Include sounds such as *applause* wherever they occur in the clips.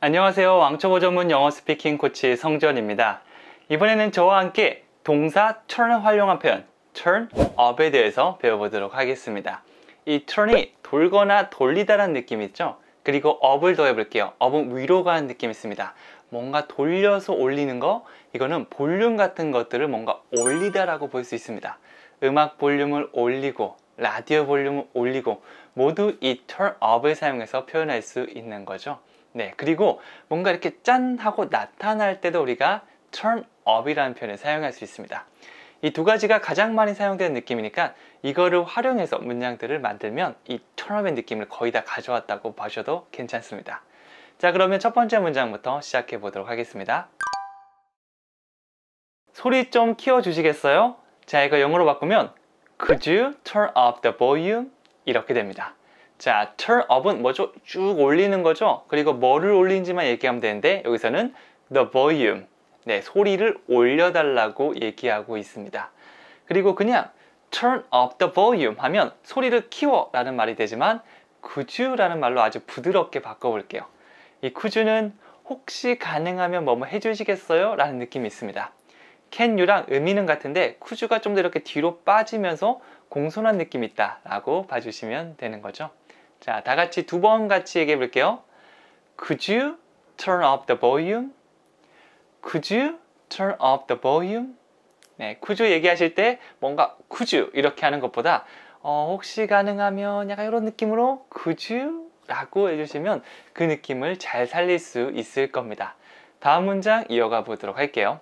안녕하세요. 왕초보 전문 영어 스피킹 코치 성전입니다. 이번에는 저와 함께 동사 turn 활용한 표현 turn up에 대해서 배워보도록 하겠습니다. 이 turn이 돌거나 돌리다라는 느낌이 있죠? 그리고 up을 더해볼게요. up은 위로 가는 느낌이 있습니다. 뭔가 돌려서 올리는 거 이거는 볼륨 같은 것들을 뭔가 올리다라고 볼 수 있습니다. 음악 볼륨을 올리고 라디오 볼륨을 올리고 모두 이 turn up을 사용해서 표현할 수 있는 거죠. 네, 그리고 뭔가 이렇게 짠 하고 나타날 때도 우리가 turn up이라는 표현을 사용할 수 있습니다. 이 두 가지가 가장 많이 사용되는 느낌이니까 이거를 활용해서 문장들을 만들면 이 turn up의 느낌을 거의 다 가져왔다고 봐셔도 괜찮습니다. 자, 그러면 첫 번째 문장부터 시작해 보도록 하겠습니다. 소리 좀 키워 주시겠어요? 자, 이거 영어로 바꾸면 Could you turn up the volume? 이렇게 됩니다. 자, turn up은 뭐죠? 쭉 올리는 거죠? 그리고 뭐를 올린지만 얘기하면 되는데 여기서는 the volume, 네, 소리를 올려달라고 얘기하고 있습니다. 그리고 그냥 turn up the volume 하면 소리를 키워 라는 말이 되지만 could you 라는 말로 아주 부드럽게 바꿔볼게요. 이 could는 혹시 가능하면 뭐 뭐 해주시겠어요? 라는 느낌이 있습니다. 캔유랑 의미는 같은데 쿠즈가 좀 더 이렇게 뒤로 빠지면서 공손한 느낌이 있다 라고 봐주시면 되는 거죠. 자, 다 같이 두 번 같이 얘기해 볼게요. Could you turn off the volume? Could you turn off the volume? 네, c 즈 얘기하실 때 뭔가 c 즈 이렇게 하는 것보다 어, 혹시 가능하면 약간 이런 느낌으로 c 즈 라고 해주시면 그 느낌을 잘 살릴 수 있을 겁니다. 다음 문장 이어가 보도록 할게요.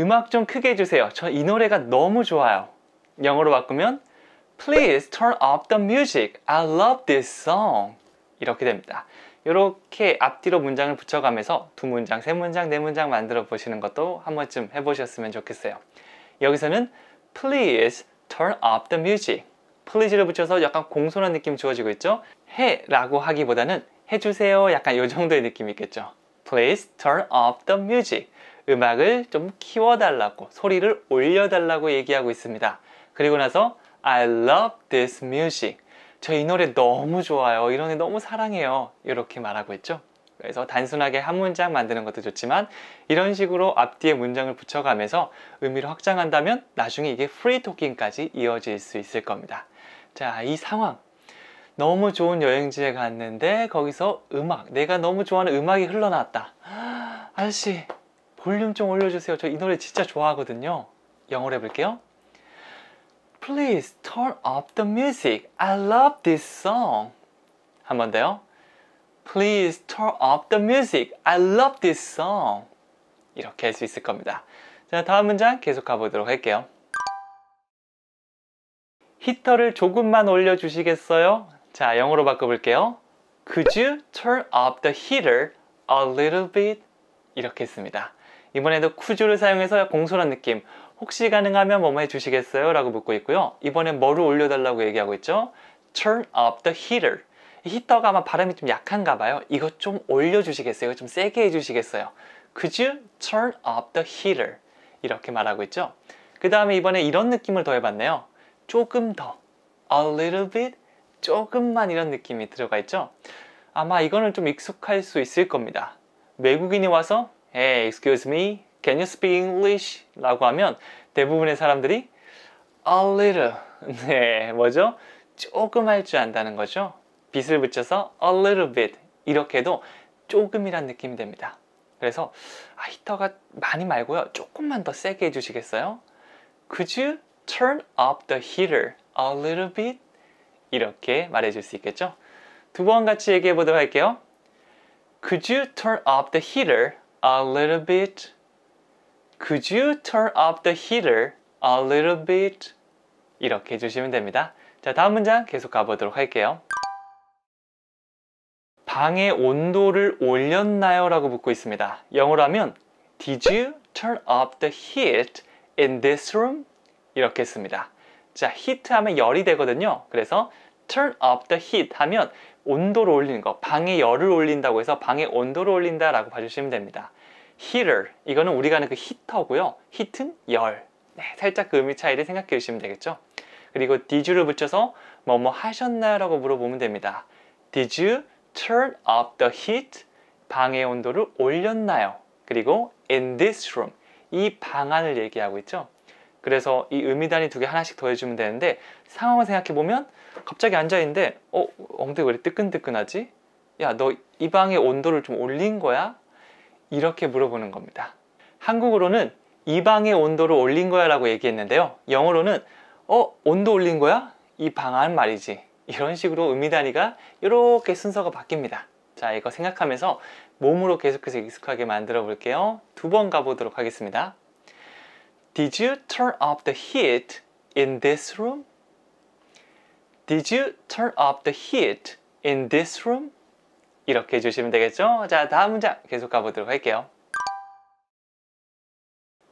음악 좀 크게 해주세요. 저 이 노래가 너무 좋아요. 영어로 바꾸면 Please turn off the music. I love this song. 이렇게 됩니다. 이렇게 앞뒤로 문장을 붙여가면서 두 문장, 세 문장, 네 문장 만들어 보시는 것도 한 번쯤 해보셨으면 좋겠어요. 여기서는 Please turn off the music. please를 붙여서 약간 공손한 느낌 주어지고 있죠? 해 라고 하기보다는 해주세요 약간 요 정도의 느낌이 있겠죠. Please turn off the music. 음악을 좀 키워달라고 소리를 올려달라고 얘기하고 있습니다. 그리고 나서 I love this music. 저 이 노래 너무 좋아요. 이 노래 너무 사랑해요. 이렇게 말하고 있죠. 그래서 단순하게 한 문장 만드는 것도 좋지만 이런 식으로 앞뒤에 문장을 붙여가면서 의미를 확장한다면 나중에 이게 프리토킹까지 이어질 수 있을 겁니다. 자, 이 상황. 너무 좋은 여행지에 갔는데 거기서 음악, 내가 너무 좋아하는 음악이 흘러나왔다. 아, 아저씨, 볼륨 좀 올려주세요. 저 이 노래 진짜 좋아하거든요. 영어로 해볼게요. Please turn up the music. I love this song. 한 번 더요. Please turn up the music. I love this song. 이렇게 할 수 있을 겁니다. 자, 다음 문장 계속 가보도록 할게요. 히터를 조금만 올려주시겠어요? 자, 영어로 바꿔볼게요. Could you turn up the heater a little bit? 이렇게 했습니다. 이번에도 쿠즈를 사용해서 공손한 느낌 혹시 가능하면 뭐뭐 해주시겠어요? 라고 묻고 있고요 이번엔 뭐를 올려달라고 얘기하고 있죠? Turn up the heater 히터가 아마 바람이 좀 약한가 봐요 이거 좀 올려주시겠어요? 좀 세게 해주시겠어요? Could you turn up the heater? 이렇게 말하고 있죠 그 다음에 이번에 이런 느낌을 더해봤네요 조금 더 A little bit 조금만 이런 느낌이 들어가 있죠 아마 이거는 좀 익숙할 수 있을 겁니다 외국인이 와서 hey, excuse me, can you speak English? 라고 하면 대부분의 사람들이 a little, 네, 뭐죠? 조금 할 줄 안다는 거죠. 빛을 붙여서 a little bit 이렇게 해도 조금이란 느낌이 됩니다. 그래서 아, 히터가 많이 말고요. 조금만 더 세게 해주시겠어요? Could you turn up the heater a little bit? 이렇게 말해줄 수 있겠죠? 두 번 같이 얘기해 보도록 할게요. Could you turn up the heater a little bit? Could you turn up the heater a little bit? 이렇게 해주시면 됩니다. 자, 다음 문장 계속 가보도록 할게요. 방의 온도를 올렸나요? 라고 묻고 있습니다. 영어로 하면 Did you turn up the heat in this room? 이렇게 했습니다. 자, heat 하면 열이 되거든요. 그래서 turn up the heat 하면 온도를 올리는 거 방에 열을 올린다고 해서 방에 온도를 올린다 라고 봐주시면 됩니다 heater 이거는 우리가 하는그 히터고요 히트는 열 네, 살짝 그 의미 차이를 생각해 주시면 되겠죠 그리고 did를 붙여서 뭐뭐 뭐, 뭐 하셨나 라고 물어보면 됩니다 did you turn up the heat 방의 온도를 올렸나요 그리고 in this room 이 방안을 얘기하고 있죠 그래서 이음이단위두 개 하나씩 더해주면 되는데 상황을 생각해보면 갑자기 앉아있는데 어? 엉덩이 왜 이렇게 뜨끈뜨끈하지? 야 너 이 방의 온도를 좀 올린 거야? 이렇게 물어보는 겁니다. 한국어로는 이 방의 온도를 올린 거야 라고 얘기했는데요. 영어로는 어? 온도 올린 거야? 이 방안 말이지. 이런 식으로 음이 단위가 이렇게 순서가 바뀝니다. 자 이거 생각하면서 몸으로 계속해서 익숙하게 만들어 볼게요. 두 번 가보도록 하겠습니다. Did you turn up the heat in this room? Did you turn up the heat in this room? 이렇게 해주시면 되겠죠? 자, 다음 문장 계속 가보도록 할게요.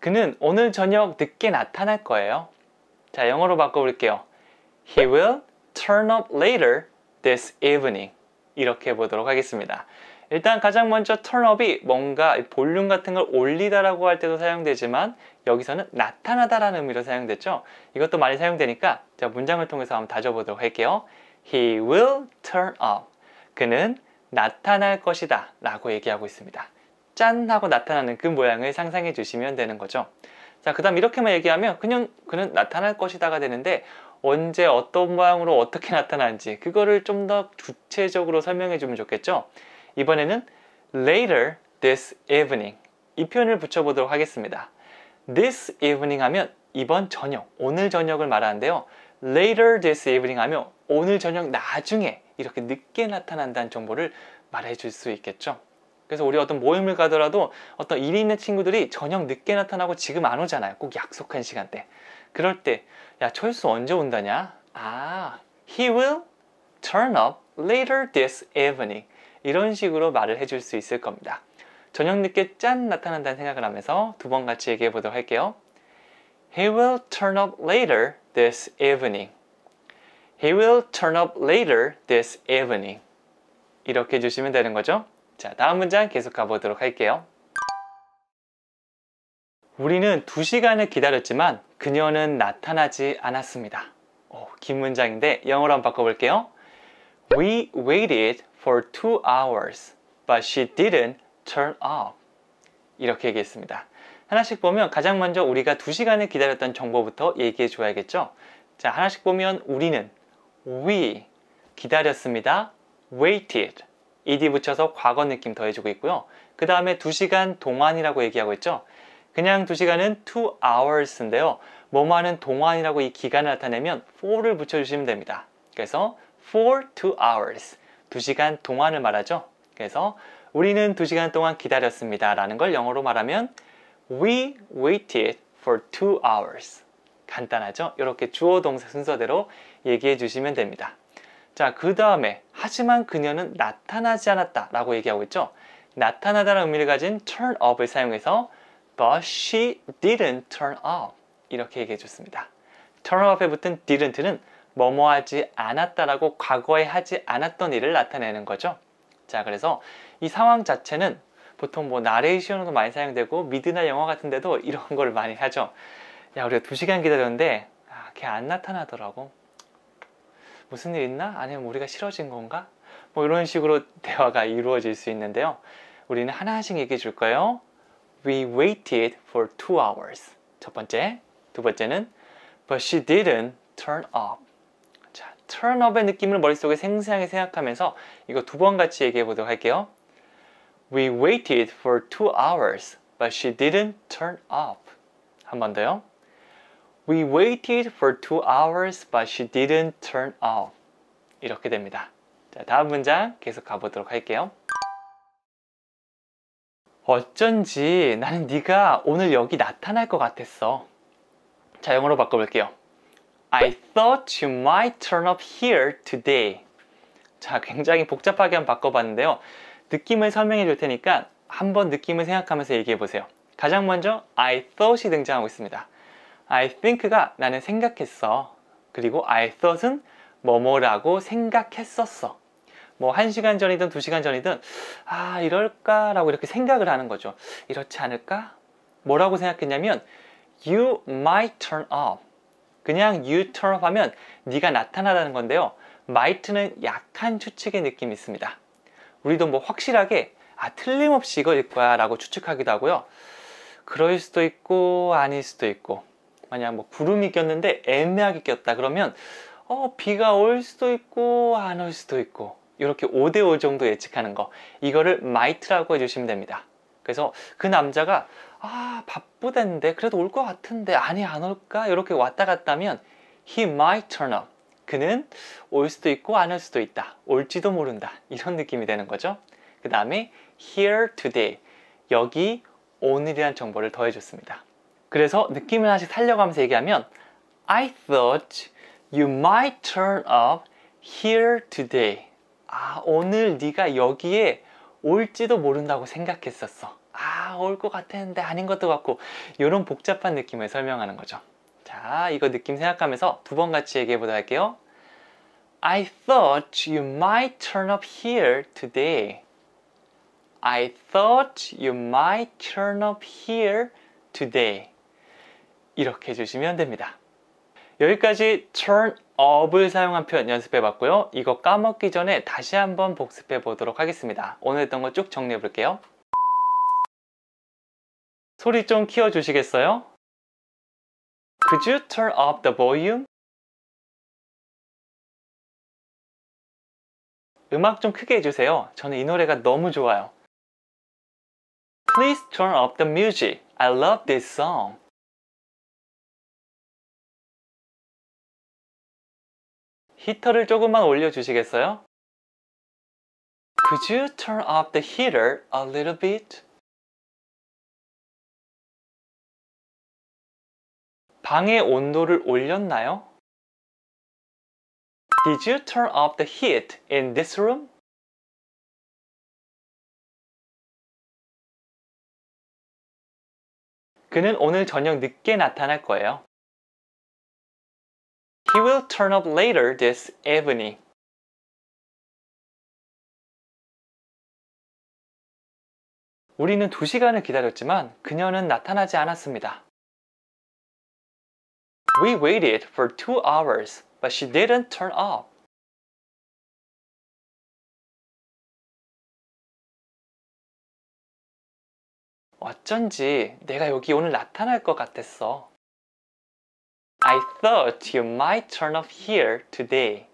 그는 오늘 저녁 늦게 나타날 거예요. 자, 영어로 바꿔볼게요. He will turn up later this evening. 이렇게 해보도록 하겠습니다. 일단 가장 먼저 turnup이 뭔가 볼륨 같은 걸 올리다라고 할 때도 사용되지만 여기서는 나타나다라는 의미로 사용됐죠. 이것도 많이 사용되니까 제가 문장을 통해서 한번 다져보도록 할게요. He will turn up. 그는 나타날 것이다 라고 얘기하고 있습니다. 짠 하고 나타나는 그 모양을 상상해 주시면 되는 거죠. 자, 그 다음 이렇게만 얘기하면 그냥 그는 나타날 것이다가 되는데 언제 어떤 모양으로 어떻게 나타나는지 그거를 좀 더주체적으로 설명해 주면 좋겠죠. 이번에는 later this evening 이 표현을 붙여보도록 하겠습니다. this evening 하면 이번 저녁, 오늘 저녁을 말하는데요. later this evening 하면 오늘 저녁 나중에 이렇게 늦게 나타난다는 정보를 말해줄 수 있겠죠. 그래서 우리 어떤 모임을 가더라도 어떤 일이 있는 친구들이 저녁 늦게 나타나고 지금 안 오잖아요. 꼭 약속한 시간대. 그럴 때, 야, 철수 언제 온다냐? 아, he will turn up later this evening. 이런 식으로 말을 해 줄 수 있을 겁니다. 저녁 늦게 짠 나타난다는 생각을 하면서 두 번 같이 얘기해 보도록 할게요. He will turn up later this evening. He will turn up later this evening. 이렇게 해주시면 되는 거죠. 자, 다음 문장 계속 가보도록 할게요. 우리는 두시간을 기다렸지만 그녀는 나타나지 않았습니다. 오, 긴 문장인데 영어로 한번 바꿔볼게요. We waited for two hours, but she didn't turn up 이렇게 얘기했습니다. 하나씩 보면 가장 먼저 우리가 2시간을 기다렸던 정보부터 얘기해 줘야겠죠? 자, 하나씩 보면 우리는 we 기다렸습니다. waited ed 붙여서 과거 느낌 더해주고 있고요. 그 다음에 2시간 동안이라고 얘기하고 있죠. 그냥 2시간은 2 hours인데요. 뭐뭐하는 동안이라고 이 기간을 나타내면 for를 붙여주시면 됩니다. 그래서 for 2 hours 2시간 동안을 말하죠. 그래서 우리는 두시간 동안 기다렸습니다. 라는 걸 영어로 말하면 We waited for two hours. 간단하죠? 이렇게 주어 동사 순서대로 얘기해 주시면 됩니다. 자, 그 다음에 하지만 그녀는 나타나지 않았다 라고 얘기하고 있죠? 나타나다는 의미를 가진 turn up을 사용해서 but she didn't turn up 이렇게 얘기해 줬습니다. turn up에 붙은 didn't는 뭐뭐 하지 않았다라고 과거에 하지 않았던 일을 나타내는 거죠. 자, 그래서 이 상황 자체는 보통 뭐 나레이션으로 많이 사용되고 미드나 영화 같은 데도 *laughs* 이런 걸 많이 하죠 야 우리가 두시간 기다렸는데 아, 걔 안 나타나더라고 무슨 일 있나? 아니면 우리가 싫어진 건가? 뭐 이런 식으로 *laughs* 대화가 이루어질 수 있는데요 우리는 하나씩 얘기해 줄 거예요 We waited for two hours 첫 번째, 두 번째는 But she didn't turn up 자, turn up의 느낌을 머릿속에 생생하게 생각하면서 이거 두 번 같이 얘기해 보도록 할게요 We waited for two hours, but she didn't turn up. 한 번 더요. We waited for two hours, but she didn't turn up. 이렇게 됩니다. 자, 다음 문장 계속 가보도록 할게요. 어쩐지 나는 네가 오늘 여기 나타날 것 같았어. 자, 영어로 바꿔볼게요. I thought you might turn up here today. 자, 굉장히 복잡하게 한번 바꿔봤는데요. 느낌을 설명해 줄 테니까 한번 느낌을 생각하면서 얘기해 보세요. 가장 먼저 I thought이 등장하고 있습니다. I think가 나는 생각했어. 그리고 I thought은 뭐뭐라고 생각했었어. 뭐 1시간 전이든 2시간 전이든 아 이럴까라고 이렇게 생각을 하는 거죠. 이렇지 않을까? 뭐라고 생각했냐면 you might turn up. 그냥 you turn up 하면 네가 나타나다는 건데요. might는 약한 추측의 느낌이 있습니다. 우리도 뭐 확실하게 아 틀림없이 이거일 거야 라고 추측하기도 하고요 그럴 수도 있고 아닐 수도 있고 만약 뭐 구름이 꼈는데 애매하게 꼈다 그러면 어 비가 올 수도 있고 안 올 수도 있고 이렇게 5대5 정도 예측하는 거 이거를 마이트라고 해주시면 됩니다 그래서 그 남자가 아 바쁘댔는데 그래도 올 것 같은데 아니 안 올까 이렇게 왔다 갔다 면 he might turn up 그는 올 수도 있고 안 올 수도 있다. 올지도 모른다. 이런 느낌이 되는 거죠. 그 다음에 here today. 여기 오늘이란 정보를 더해줬습니다. 그래서 느낌을 하나씩 살려가면서 얘기하면 I thought you might turn up here today. 아, 오늘 네가 여기에 올지도 모른다고 생각했었어. 아, 올 것 같았는데 아닌 것도 같고 이런 복잡한 느낌을 설명하는 거죠. 자, 이거 느낌 생각하면서 두 번 같이 얘기해 보도록 할게요. I thought you might turn up here today. I thought you might turn up here today. 이렇게 해주시면 됩니다. 여기까지 turn up을 사용한 표현 연습해 봤고요. 이거 까먹기 전에 다시 한번 복습해 보도록 하겠습니다. 오늘 했던 거 쭉 정리해 볼게요. 소리 좀 키워 주시겠어요? Could you turn up the volume? 음악 좀 크게 해주세요. 저는 이 노래가 너무 좋아요. Please turn up the music. I love this song. 히터를 조금만 올려주시겠어요? Could you turn up the heater a little bit? 방의 온도를 올렸나요? Did you turn up the heat in this room? 그는 오늘 저녁 늦게 나타날 거예요. He will turn up later this evening. 우리는 2시간을 기다렸지만 그녀는 나타나지 않았습니다. We waited for two hours, but she didn't turn up. I thought you might turn up here today.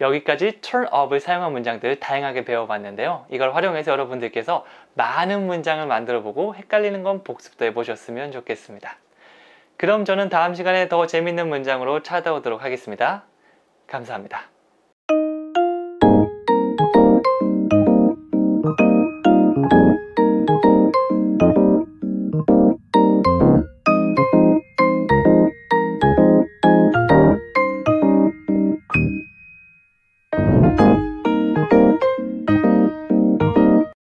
여기까지 turn up을 사용한 문장들 다양하게 배워봤는데요. 이걸 활용해서 여러분들께서 많은 문장을 만들어보고 헷갈리는 건 복습도 해보셨으면 좋겠습니다. 그럼 저는 다음 시간에 더 재밌는 문장으로 찾아오도록 하겠습니다. 감사합니다.